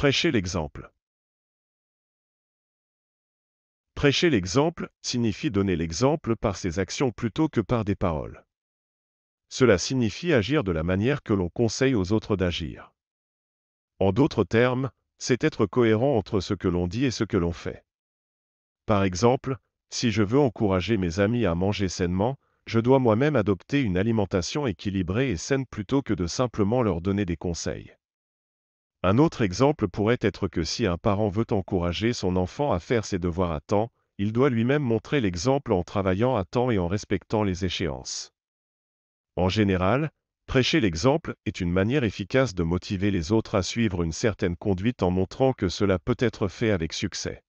Prêcher l'exemple. Prêcher l'exemple signifie donner l'exemple par ses actions plutôt que par des paroles. Cela signifie agir de la manière que l'on conseille aux autres d'agir. En d'autres termes, c'est être cohérent entre ce que l'on dit et ce que l'on fait. Par exemple, si je veux encourager mes amis à manger sainement, je dois moi-même adopter une alimentation équilibrée et saine plutôt que de simplement leur donner des conseils. Un autre exemple pourrait être que si un parent veut encourager son enfant à faire ses devoirs à temps, il doit lui-même montrer l'exemple en travaillant à temps et en respectant les échéances. En général, prêcher l'exemple est une manière efficace de motiver les autres à suivre une certaine conduite en montrant que cela peut être fait avec succès.